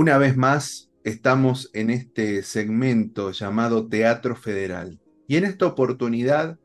Una vez más, estamos en este segmento llamado Teatro Federal. Y en esta oportunidad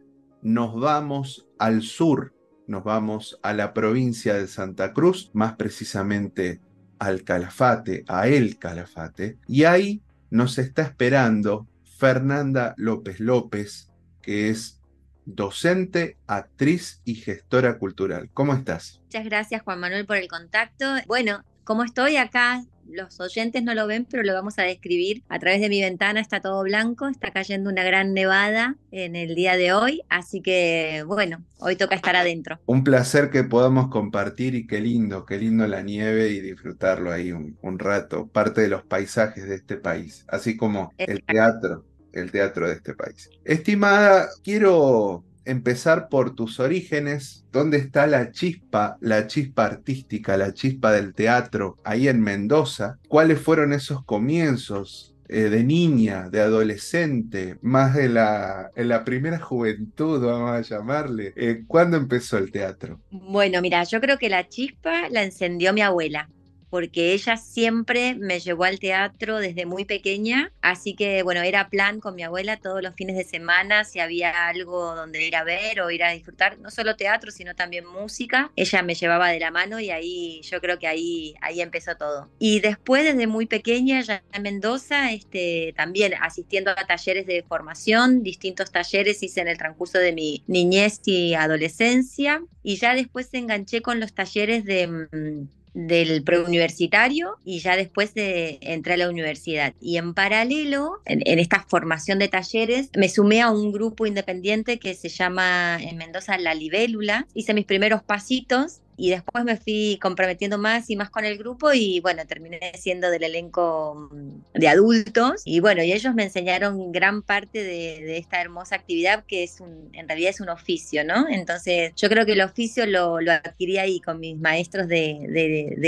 nos vamos al sur, nos vamos a la provincia de Santa Cruz, más precisamente al Calafate, a El Calafate. Y ahí nos está esperando Fernanda López López, que es docente, actriz y gestora cultural. ¿Cómo estás? Muchas gracias Juan Manuel por el contacto. Bueno, cómo estoy acá los oyentes no lo ven, pero lo vamos a describir. A través de mi ventana está todo blanco, está cayendo una gran nevada en el día de hoy, así que bueno, hoy toca estar adentro. Un placer que podamos compartir y qué lindo, qué lindo la nieve y disfrutarlo ahí un, rato, parte de los paisajes de este país, así como el teatro, el teatro de este país. Estimada, quiero empezar por tus orígenes, dónde está la chispa, la chispa artística, la chispa del teatro, ahí en Mendoza, cuáles fueron esos comienzos eh, de niña, de adolescente, más de la, la primera juventud, vamos a llamarle. Eh, ¿Cuándo empezó el teatro? Bueno, mira, yo creo que la chispa la encendió mi abuela porque ella siempre me llevó al teatro desde muy pequeña, así que bueno, era plan con mi abuela todos los fines de semana, si había algo donde ir a ver o ir a disfrutar, no solo teatro, sino también música, ella me llevaba de la mano y ahí yo creo que ahí, ahí empezó todo. Y después desde muy pequeña, ya en Mendoza, este, también asistiendo a talleres de formación, distintos talleres hice en el transcurso de mi niñez y adolescencia, y ya después se enganché con los talleres de... Mm, del preuniversitario y ya después de, entrar a la universidad. Y en paralelo, en, en, esta formación de talleres, me sumé a un grupo independiente que se llama en Mendoza La Libélula. Hice mis primeros pasitos y después me fui comprometiendo más y más con el grupo y bueno, terminé siendo del elenco mm, de adultos y bueno, y ellos me enseñaron gran parte de, esta hermosa actividad que es un, en realidad es un oficio, ¿no? Entonces yo creo que el oficio lo, adquirí ahí con mis maestros de,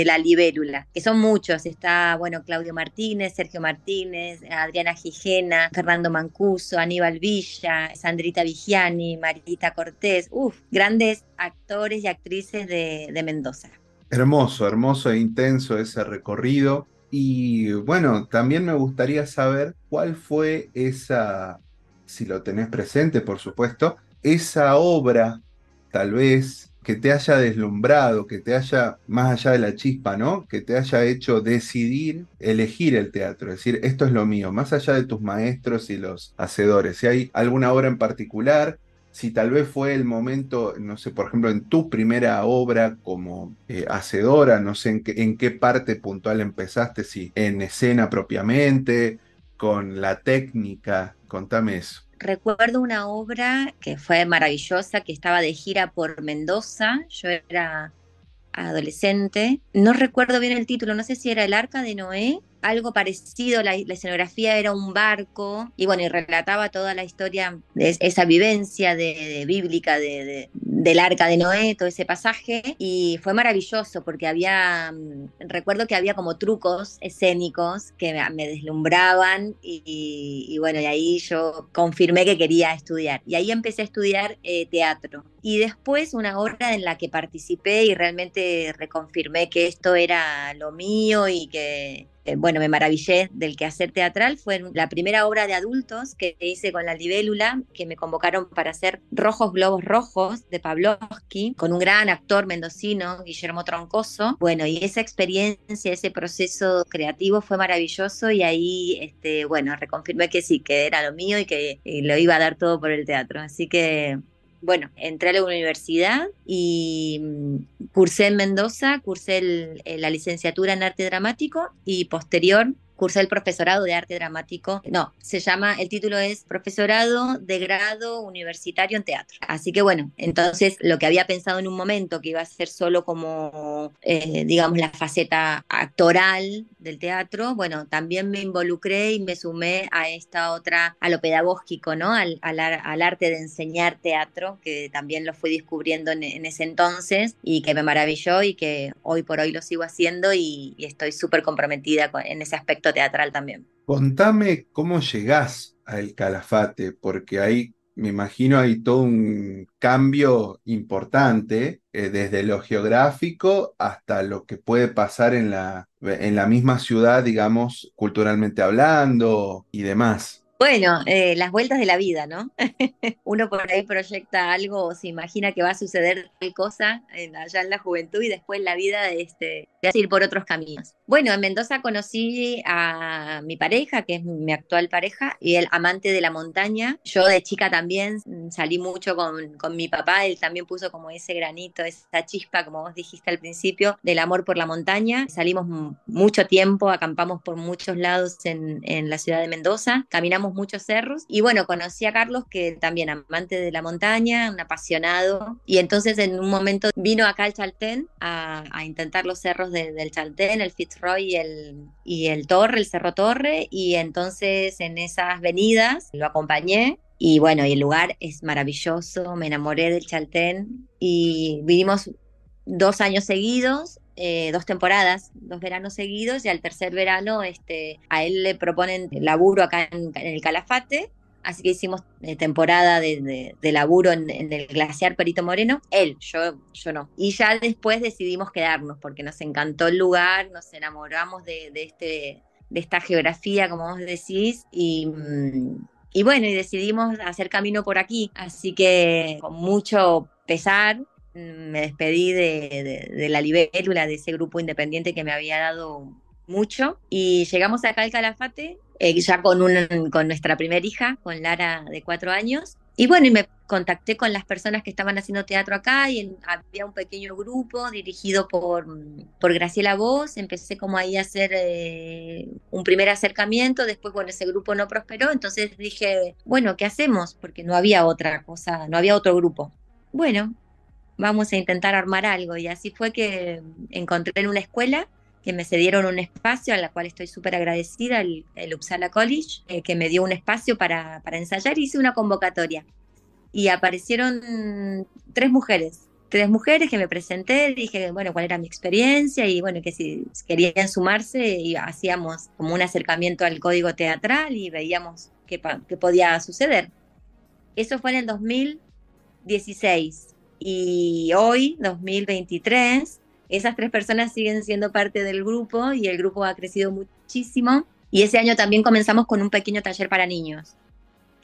la libélula, que son muchos, está bueno, Claudio Martínez, Sergio Martínez, Adriana Gijena, Fernando Mancuso, Aníbal Villa, Sandrita Vigiani, Marita Cortés, uff, grandes actores y actrices de, de, Mendoza. Hermoso, hermoso e intenso ese recorrido. Y bueno, también me gustaría saber cuál fue esa, si lo tenés presente, por supuesto, esa obra, tal vez, que te haya deslumbrado, que te haya, más allá de la chispa, ¿no? Que te haya hecho decidir, elegir el teatro, decir, esto es lo mío, más allá de tus maestros y los hacedores. Si hay alguna obra en particular si tal vez fue el momento, no sé, por ejemplo, en tu primera obra como eh, hacedora, no sé en qué, en qué parte puntual empezaste, si en escena propiamente, con la técnica, contame eso. Recuerdo una obra que fue maravillosa, que estaba de gira por Mendoza, yo era adolescente, no recuerdo bien el título, no sé si era El Arca de Noé algo parecido, la, escenografía era un barco y bueno, y relataba toda la historia, de esa vivencia de, bíblica de, del arca de Noé, todo ese pasaje y fue maravilloso porque había, mm, recuerdo que había como trucos escénicos que me, deslumbraban y, bueno, y ahí yo confirmé que quería estudiar y ahí empecé a estudiar eh, teatro y después una obra en la que participé y realmente reconfirmé que esto era lo mío y que eh, bueno, me maravillé del quehacer teatral. Fue la primera obra de adultos que hice con la libélula, que me convocaron para hacer Rojos Globos Rojos de Pavlovsky, con un gran actor mendocino, Guillermo Troncoso. Bueno, y esa experiencia, ese proceso creativo fue maravilloso y ahí, este, bueno, reconfirmé que sí, que era lo mío y que eh, lo iba a dar todo por el teatro. Así que bueno, entré a la universidad y mm, cursé en Mendoza, cursé eh, la licenciatura en arte dramático y posterior cursé el profesorado de arte dramático. No, se llama, el título es Profesorado de Grado Universitario en Teatro. Así que bueno, entonces lo que había pensado en un momento que iba a ser solo como, eh, digamos, la faceta actoral del teatro, bueno, también me involucré y me sumé a esta otra, a lo pedagógico, ¿no? Al, arte de enseñar teatro, que también lo fui descubriendo en, ese entonces y que me maravilló y que hoy por hoy lo sigo haciendo y, estoy súper comprometida en ese aspecto teatral también. Contame cómo llegás al Calafate, porque ahí me imagino hay todo un cambio importante eh, desde lo geográfico hasta lo que puede pasar en la, en la misma ciudad, digamos, culturalmente hablando y demás. Bueno, eh, las vueltas de la vida, ¿no? Uno por ahí proyecta algo o se imagina que va a suceder tal cosa en, allá en la juventud y después la vida este, va ir por otros caminos. Bueno, en Mendoza conocí a mi pareja, que es mi actual pareja, y el amante de la montaña. Yo de chica también mm, salí mucho con, mi papá, él también puso como ese granito, esa chispa, como vos dijiste al principio, del amor por la montaña. Salimos mucho tiempo, acampamos por muchos lados en, en la ciudad de Mendoza, caminamos muchos cerros y bueno, conocí a Carlos que también amante de la montaña, un apasionado y entonces en un momento vino acá al Chaltén a, intentar los cerros del Chaltén, el Fitzroy y el, y el Torre, el Cerro Torre y entonces en esas venidas lo acompañé y bueno, y el lugar es maravilloso, me enamoré del Chaltén y vivimos dos años seguidos eh, dos temporadas, dos veranos seguidos, y al tercer verano este, a él le proponen laburo acá en, el Calafate. Así que hicimos eh, temporada de, laburo en, el glaciar Perito Moreno. Él, yo, yo no. Y ya después decidimos quedarnos porque nos encantó el lugar, nos enamoramos de, de este, de esta geografía, como vos decís, y, mm, y bueno, y decidimos hacer camino por aquí. Así que con mucho pesar, me despedí de, la libélula, de ese grupo independiente que me había dado mucho. Y llegamos acá al Calafate, eh, ya con, con nuestra primera hija, con Lara de cuatro años. Y bueno, y me contacté con las personas que estaban haciendo teatro acá y había un pequeño grupo dirigido por, por Graciela Voz. Empecé como ahí a hacer eh, un primer acercamiento, después bueno, ese grupo no prosperó, entonces dije, bueno, ¿qué hacemos? Porque no había otra cosa, no había otro grupo. Bueno, vamos a intentar armar algo. Y así fue que encontré en una escuela que me cedieron un espacio, a la cual estoy súper agradecida, el, Uppsala College, eh, que me dio un espacio para, para ensayar y hice una convocatoria. Y aparecieron tres mujeres, tres mujeres que me presenté, dije, bueno, cuál era mi experiencia y bueno, que si querían sumarse y hacíamos como un acercamiento al código teatral y veíamos qué, qué podía suceder. Eso fue en el 2016 y hoy, 2023, esas tres personas siguen siendo parte del grupo y el grupo ha crecido muchísimo. Y ese año también comenzamos con un pequeño taller para niños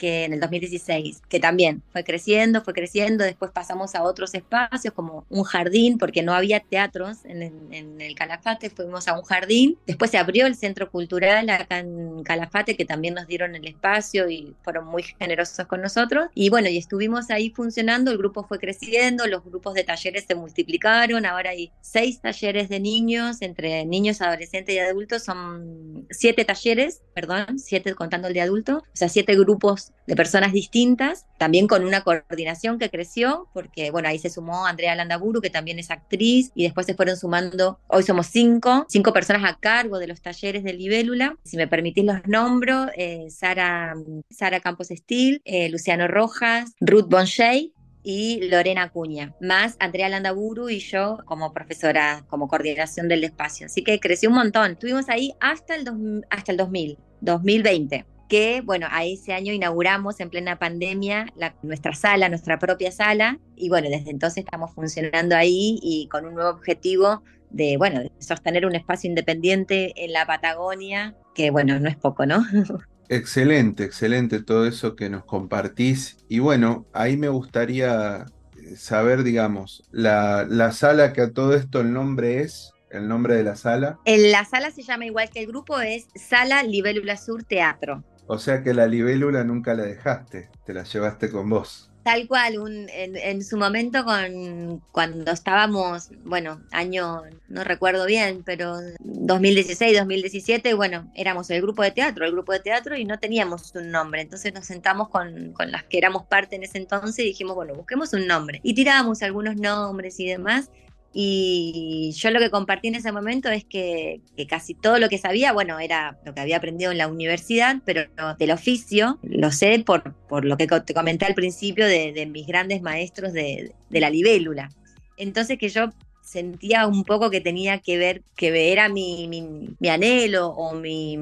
que en el 2016, que también fue creciendo, fue creciendo, después pasamos a otros espacios como un jardín, porque no había teatros en, el Calafate, fuimos a un jardín, después se abrió el centro cultural acá en Calafate, que también nos dieron el espacio y fueron muy generosos con nosotros, y bueno, y estuvimos ahí funcionando, el grupo fue creciendo, los grupos de talleres se multiplicaron, ahora hay seis talleres de niños, entre niños, adolescentes y adultos, son siete talleres, perdón, siete contando el de adulto, o sea, siete grupos de personas distintas, también con una coordinación que creció, porque bueno, ahí se sumó Andrea Landaburu, que también es actriz, y después se fueron sumando, hoy somos cinco, cinco personas a cargo de los talleres de Libélula. Si me permitís los nombro, eh, Sara, Sara Campos Estil, eh, Luciano Rojas, Ruth Bonchey, y Lorena Cuña más Andrea Landaburu y yo como profesora, como coordinación del espacio. Así que creció un montón. Estuvimos ahí hasta el, hasta el 2000, 2020 que, bueno, a ese año inauguramos en plena pandemia nuestra sala, nuestra propia sala, y bueno, desde entonces estamos funcionando ahí y con un nuevo objetivo de, bueno, sostener un espacio independiente en la Patagonia, que bueno, no es poco, ¿no? Excelente, excelente todo eso que nos compartís. Y bueno, ahí me gustaría eh, saber, digamos, la, sala que a todo esto el nombre es, el nombre de la sala. Eh, la sala se llama igual que el grupo, es Sala Libélula Sur Teatro. O sea que la libélula nunca la dejaste, te la llevaste con vos. Tal cual, en, su momento con, cuando estábamos, bueno, año, no recuerdo bien, pero 2016, 2017, bueno, éramos el grupo de teatro, el grupo de teatro y no teníamos un nombre. Entonces nos sentamos con, con las que éramos parte en ese entonces y dijimos, bueno, busquemos un nombre. Y tirábamos algunos nombres y demás y yo lo que compartí en ese momento es que, casi todo lo que sabía, bueno, era lo que había aprendido en la universidad, pero no, del oficio, lo sé por, lo que te comenté al principio de, mis grandes maestros de, de la libélula. Entonces que yo sentía un poco que tenía que ver, que era mi, mi, anhelo o mi,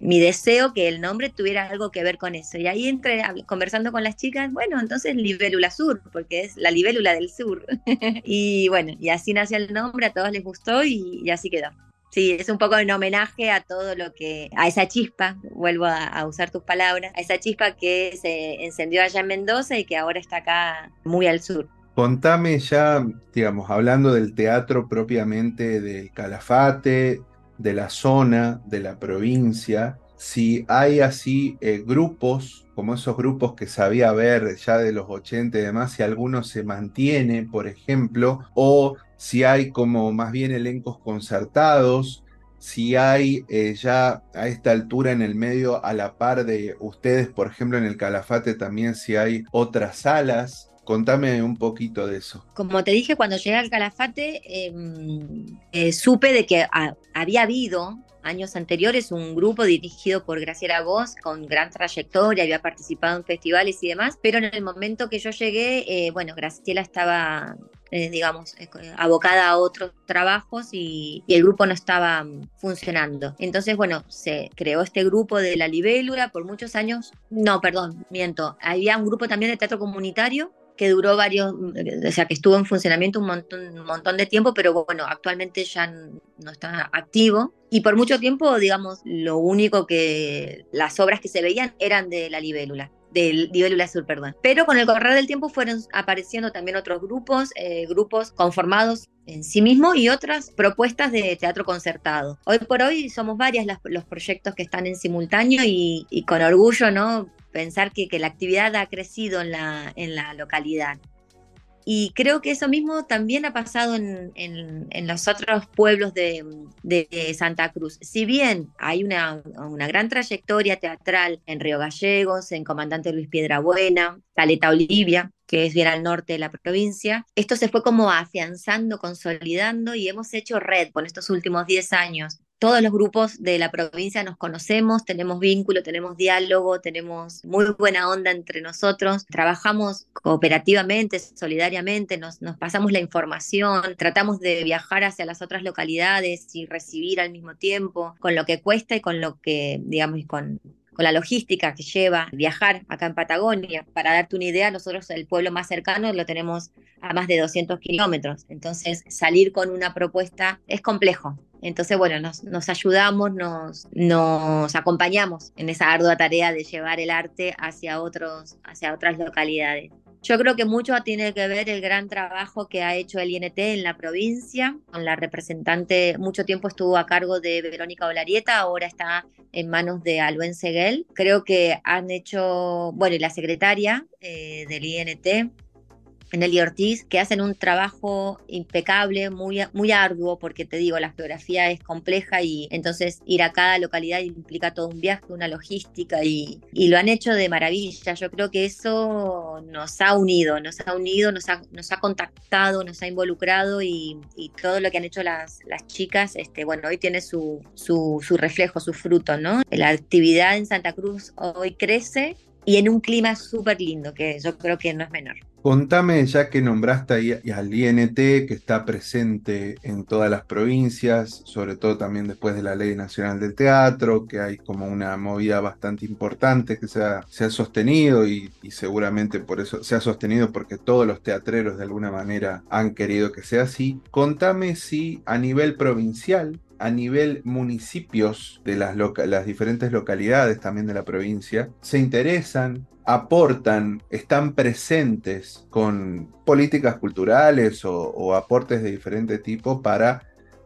deseo que el nombre tuviera algo que ver con eso. Y ahí entré conversando con las chicas, bueno, entonces Libélula Sur, porque es la libélula del sur. y bueno, y así nació el nombre, a todos les gustó y, así quedó. Sí, es un poco en homenaje a todo lo que, a esa chispa, vuelvo a, a, usar tus palabras, a esa chispa que se encendió allá en Mendoza y que ahora está acá muy al sur. Contame ya, digamos, hablando del teatro propiamente del Calafate, de la zona, de la provincia, si hay así eh, grupos, como esos grupos que sabía ver ya de los 80 y demás, si alguno se mantiene, por ejemplo, o si hay como más bien elencos concertados, si hay eh, ya a esta altura en el medio, a la par de ustedes, por ejemplo, en el Calafate también, si hay otras salas Contame un poquito de eso. Como te dije, cuando llegué al Calafate, em, eh, supe de que había habido años anteriores un grupo dirigido por Graciela Voz con gran trayectoria, había participado en festivales y demás, pero en el momento que yo llegué, eh, bueno, Graciela estaba eh, digamos, abocada a otros trabajos y, y, el grupo no estaba mm, funcionando. Entonces, bueno, se creó este grupo de la libélula por muchos años. No, perdón, miento. Había un grupo también de teatro comunitario que duró varios, mm, o sea, que estuvo en funcionamiento un montón, un montón de tiempo, pero bueno, actualmente ya no está activo. Y por mucho tiempo, digamos, lo único que las obras que se veían eran de la libélula del libélula Sur perdón. Pero con el correr del tiempo fueron apareciendo también otros grupos, eh, grupos conformados en sí mismo y otras propuestas de teatro concertado. Hoy por hoy somos varias los proyectos que están en simultáneo y, y, con orgullo, ¿no? pensar que, que la actividad ha crecido en la, en la localidad. Y creo que eso mismo también ha pasado en, los otros pueblos de, Santa Cruz. Si bien hay una, gran trayectoria teatral en Río Gallegos, en Comandante Luis Piedrabuena, Caleta Olivia, que es bien al norte de la provincia, esto se fue como afianzando, consolidando y hemos hecho red por estos últimos 10 años todos los grupos de la provincia nos conocemos, tenemos vínculo, tenemos diálogo, tenemos muy buena onda entre nosotros, trabajamos cooperativamente, solidariamente, nos, pasamos la información, tratamos de viajar hacia las otras localidades y recibir al mismo tiempo, con lo que cuesta y con lo que, digamos, con, con la logística que lleva viajar acá en Patagonia. Para darte una idea, nosotros el pueblo más cercano lo tenemos a más de 200 kilómetros, entonces salir con una propuesta es complejo, entonces, bueno, nos, ayudamos, nos, nos, acompañamos en esa ardua tarea de llevar el arte hacia, otros, hacia otras localidades. Yo creo que mucho tiene que ver el gran trabajo que ha hecho el INT en la provincia, con la representante, mucho tiempo estuvo a cargo de Verónica Olarieta, ahora está en manos de Aluen Seguel. Creo que han hecho, bueno, y la secretaria eh, del INT, en el Ortiz, que hacen un trabajo impecable, muy, muy arduo, porque te digo, la geografía es compleja y entonces ir a cada localidad implica todo un viaje, una logística y, lo han hecho de maravilla. Yo creo que eso nos ha unido, nos ha unido, nos ha, nos ha contactado, nos ha involucrado y, todo lo que han hecho las, las chicas, este, bueno, hoy tiene su, su reflejo, su fruto, ¿no? La actividad en Santa Cruz hoy crece y en un clima súper lindo, que yo creo que no es menor. Contame, ya que nombraste ahí al INT, que está presente en todas las provincias, sobre todo también después de la Ley Nacional del Teatro, que hay como una movida bastante importante que se ha, sostenido y, y, seguramente por eso se ha sostenido porque todos los teatreros de alguna manera han querido que sea así. Contame si a nivel provincial a nivel municipios de las, diferentes localidades también de la provincia se interesan aportan, están presentes con políticas culturales o, aportes de diferente tipo para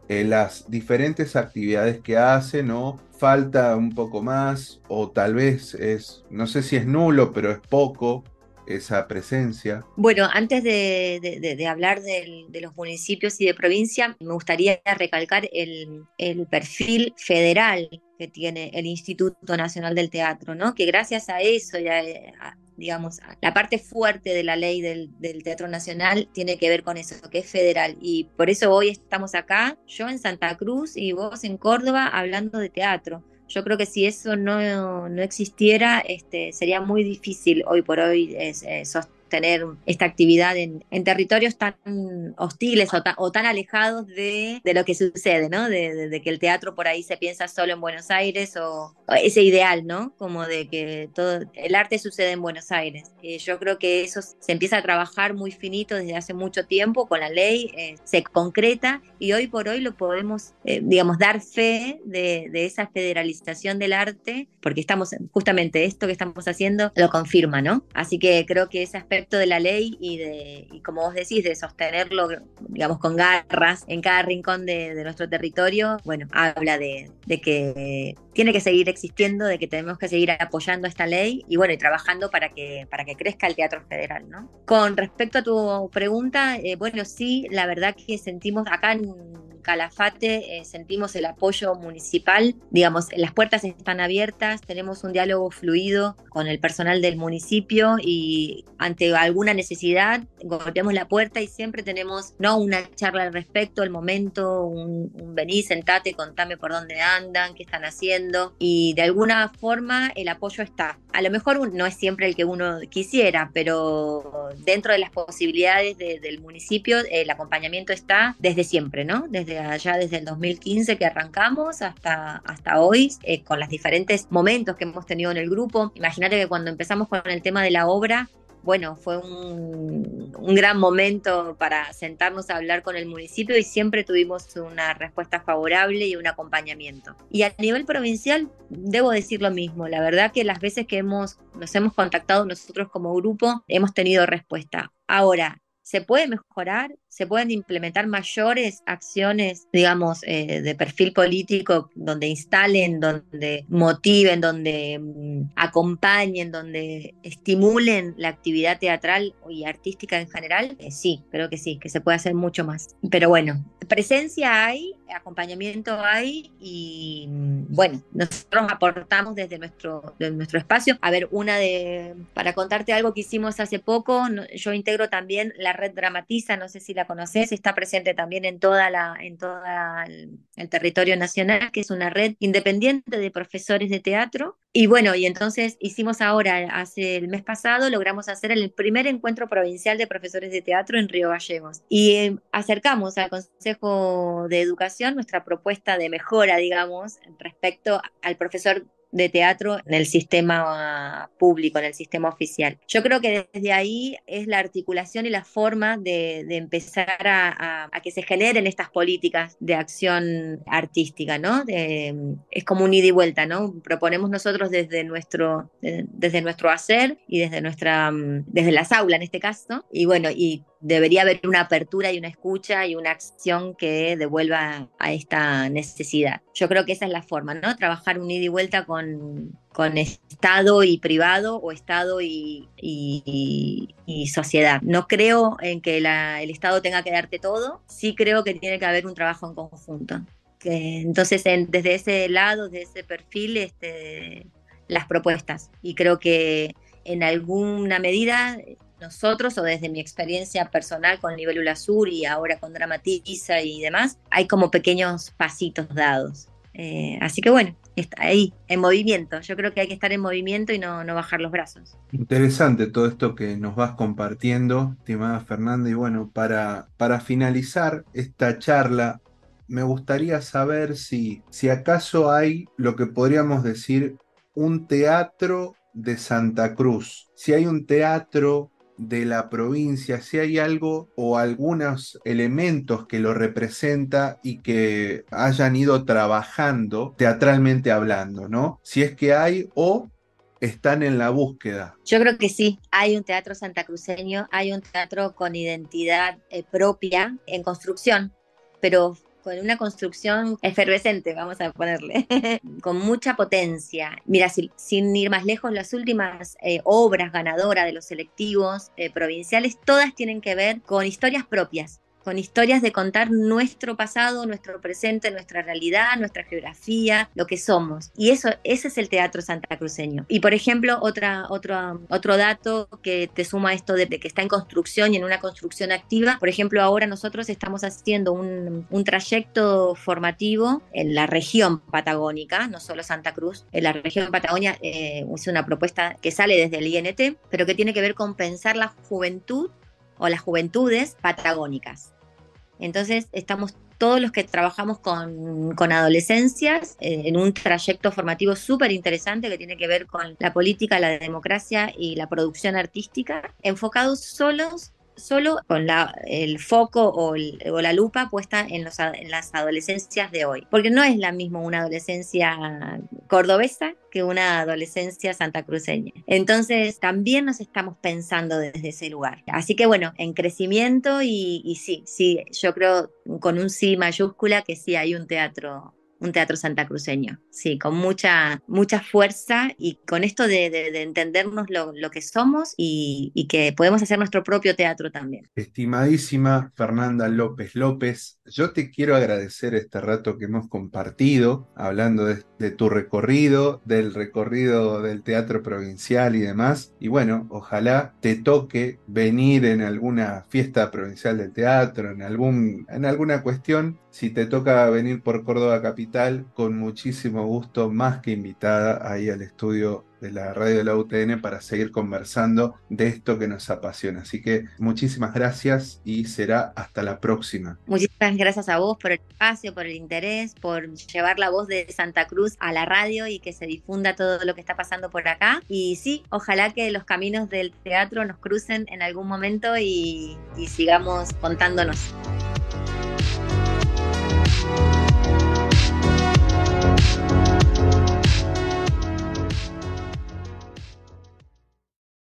eh, las diferentes actividades que hacen o falta un poco más o tal vez es, no sé si es nulo, pero es poco esa presencia. Bueno, antes de, hablar de, los municipios y de provincia, me gustaría recalcar el, perfil federal que tiene el Instituto Nacional del Teatro, ¿no? Que gracias a eso ya digamos, la parte fuerte de la ley del, Teatro Nacional tiene que ver con eso, que es federal. Y por eso hoy estamos acá, yo en Santa Cruz y vos en Córdoba, hablando de teatro. Yo creo que si eso no, no existiera, este, sería muy difícil hoy por hoy es, eh, tener esta actividad en, territorios tan hostiles o, tan alejados de, lo que sucede, ¿no? De, que el teatro por ahí se piensa solo en Buenos Aires o, ese ideal, ¿no? Como de que todo el arte sucede en Buenos Aires. Eh, yo creo que eso se empieza a trabajar muy finito desde hace mucho tiempo con la ley, eh, se concreta y hoy por hoy lo podemos, eh, digamos, dar fe de, esa federalización del arte, porque estamos justamente esto que estamos haciendo lo confirma, ¿no? Así que creo que esa aspecto de la ley y de, como vos decís, de sostenerlo, digamos, con garras en cada rincón de, nuestro territorio, bueno, habla de, que tiene que seguir existiendo, de que tenemos que seguir apoyando esta ley y bueno, y trabajando para que, para que crezca el Teatro Federal, ¿no? Con respecto a tu pregunta, eh, bueno, sí, la verdad que sentimos acá en Calafate eh, sentimos el apoyo municipal, digamos, las puertas están abiertas, tenemos un diálogo fluido con el personal del municipio y ante alguna necesidad golpeamos la puerta y siempre tenemos, no una charla al respecto, el momento, un, un vení, sentate, contame por dónde andan, qué están haciendo y de alguna forma el apoyo está. A lo mejor no es siempre el que uno quisiera, pero dentro de las posibilidades del municipio el acompañamiento está desde siempre, ¿no? Desde ya allá, desde el 2015 que arrancamos hasta, hasta hoy, eh, con los diferentes momentos que hemos tenido en el grupo. Imagínate que cuando empezamos con el tema de la obra, bueno, fue un, un, gran momento para sentarnos a hablar con el municipio y siempre tuvimos una respuesta favorable y un acompañamiento. Y a nivel provincial, debo decir lo mismo, la verdad que las veces que hemos, nos hemos contactado nosotros como grupo, hemos tenido respuesta. Ahora, ¿se puede mejorar? se pueden implementar mayores acciones, digamos, eh, de perfil político, donde instalen, donde motiven, donde mm, acompañen, donde estimulen la actividad teatral y artística en general, eh, sí, creo que sí, que se puede hacer mucho más. Pero bueno, presencia hay, acompañamiento hay y mm, bueno, nosotros aportamos desde nuestro, nuestro espacio. A ver, una de, para contarte algo que hicimos hace poco, yo integro también la red Dramatiza, no sé si la conocés, está presente también en toda la, en todo el, territorio nacional, que es una red independiente de profesores de teatro. Y bueno, y entonces hicimos ahora, hace el mes pasado, logramos hacer el primer encuentro provincial de profesores de teatro en Río Gallegos. Y eh, acercamos al Consejo de Educación nuestra propuesta de mejora, digamos, respecto al profesor de teatro en el sistema público, en el sistema oficial. Yo creo que desde ahí es la articulación y la forma de, empezar a, que se generen estas políticas de acción artística, ¿no? es como un ida y vuelta, ¿no? Proponemos nosotros desde nuestro, desde nuestro hacer y desde nuestra, mm, desde las aulas en este caso, y bueno, y debería haber una apertura y una escucha y una acción que devuelva a esta necesidad. Yo creo que esa es la forma, ¿no? Trabajar un ida y vuelta con, con Estado y privado o Estado y, y, sociedad. No creo en que el Estado tenga que darte todo, sí creo que tiene que haber un trabajo en conjunto. Que, entonces, desde ese lado, desde ese perfil, este, las propuestas. Y creo que en alguna medida nosotros o desde mi experiencia personal con Libélula Sur y ahora con Dramatiza y demás, hay como pequeños pasitos dados. Eh, así que bueno, está ahí, en movimiento. Yo creo que hay que estar en movimiento y no, bajar los brazos. Interesante todo esto que nos vas compartiendo, estimada Fernanda. Y bueno, para, para finalizar esta charla, me gustaría saber si, si acaso hay lo que podríamos decir un teatro de Santa Cruz, si hay un teatro de la provincia, si hay algo o algunos elementos que lo representa y que hayan ido trabajando teatralmente hablando, ¿no? Si es que hay o están en la búsqueda. Yo creo que sí, hay un teatro santacruceño, hay un teatro con identidad eh, propia en construcción, pero con una construcción efervescente, vamos a ponerle, con mucha potencia. Mira, sin ir más lejos, las últimas eh, obras ganadoras de los selectivos eh, provinciales, todas tienen que ver con historias propias, con historias de contar nuestro pasado, nuestro presente, nuestra realidad, nuestra geografía, lo que somos. Y eso, ese es el teatro santacruceño. Y por ejemplo, otra, otro, otro dato que te suma esto de, que está en construcción y en una construcción activa. Por ejemplo, ahora nosotros estamos haciendo un, un trayecto formativo en la región patagónica, no solo Santa Cruz. En la región Patagonia eh, es una propuesta que sale desde el INT, pero que tiene que ver con pensar la juventud o las juventudes patagónicas. Entonces, estamos todos los que trabajamos con, con adolescencias eh, en un trayecto formativo súper interesante que tiene que ver con la política, la democracia y la producción artística, enfocados solos solo con el foco o, la lupa puesta en, las adolescencias de hoy, porque no es la misma una adolescencia cordobesa que una adolescencia santacruceña. Entonces, también nos estamos pensando desde ese lugar. Así que bueno, en crecimiento y, y sí, sí, yo creo con un sí mayúscula que sí hay un teatro un teatro santacruceño, sí, con mucha, mucha fuerza y con esto de, entendernos lo, que somos y, que podemos hacer nuestro propio teatro también. Estimadísima Fernanda López López, yo te quiero agradecer este rato que hemos compartido, hablando de, tu recorrido, del recorrido del teatro provincial y demás, y bueno, ojalá te toque venir en alguna fiesta provincial de teatro, en, algún, en alguna cuestión, si te toca venir por Córdoba Capital, con muchísimo gusto, más que invitada ahí al estudio de la radio de la UTN para seguir conversando de esto que nos apasiona. Así que muchísimas gracias y será hasta la próxima. Muchísimas gracias a vos por el espacio, por el interés, por llevar la voz de Santa Cruz a la radio y que se difunda todo lo que está pasando por acá. Y sí, ojalá que los caminos del teatro nos crucen en algún momento y sigamos contándonos.